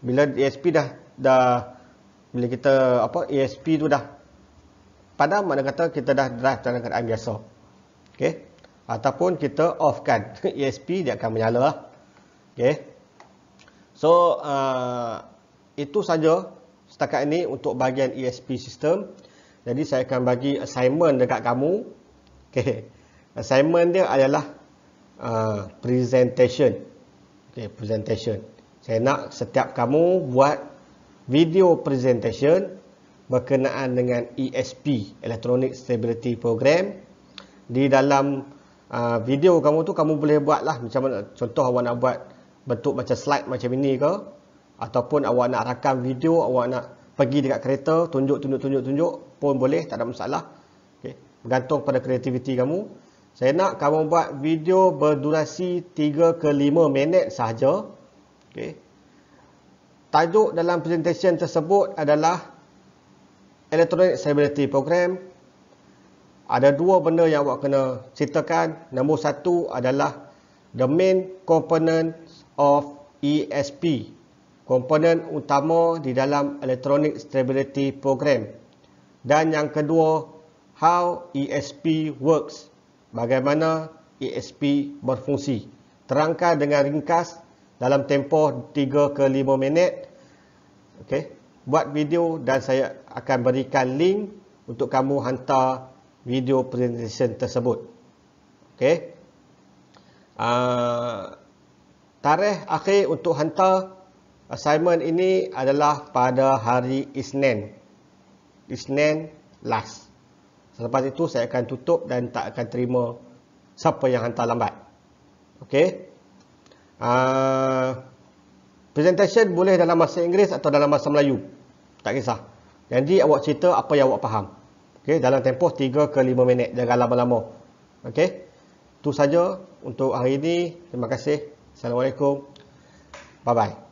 bila ESP dah dah bila kita apa ESP tu dah padam mana kata kita dah drive dalam keadaan biasa okey ataupun kita offkan ESP dia akan menyala lah. Okay. So uh, itu saja setakat ini untuk bahagian ESP system. Jadi saya akan bagi assignment dekat kamu. Okay. Assignment dia adalah uh, presentation. Okay, presentation. Saya nak setiap kamu buat video presentation berkenaan dengan ESP, Electronic Stability Program di dalam Ah, video kamu tu kamu boleh buat lah macam mana contoh awak nak buat bentuk macam slide macam ini ke ataupun awak nak rakam video awak nak pergi dekat kereta tunjuk tunjuk tunjuk tunjuk pun boleh tak ada masalah okay. bergantung pada kreativiti kamu saya nak kamu buat video berdurasi 3 ke 5 minit sahaja okay. tajuk dalam presentation tersebut adalah Electronic Stability Program ada dua benda yang awak kena ceritakan. Nombor satu adalah the main component of ESP. Komponen utama di dalam Electronic Stability Program. Dan yang kedua, how ESP works. Bagaimana ESP berfungsi. Terangkan dengan ringkas dalam tempoh 3 ke 5 minit. Okay. Buat video dan saya akan berikan link untuk kamu hantar video presentation tersebut. Okey. Uh, tarikh akhir untuk hantar assignment ini adalah pada hari Isnin. Isnin last. Selepas itu saya akan tutup dan tak akan terima siapa yang hantar lambat. Okey. Uh, presentation boleh dalam bahasa Inggeris atau dalam bahasa Melayu. Tak kisah. Jadi awak cerita apa yang awak faham. Okey, dalam tempoh 3 ke 5 minit. Jangan lama-lama. Okey. Itu saja untuk hari ini. Terima kasih. Assalamualaikum. Bye-bye.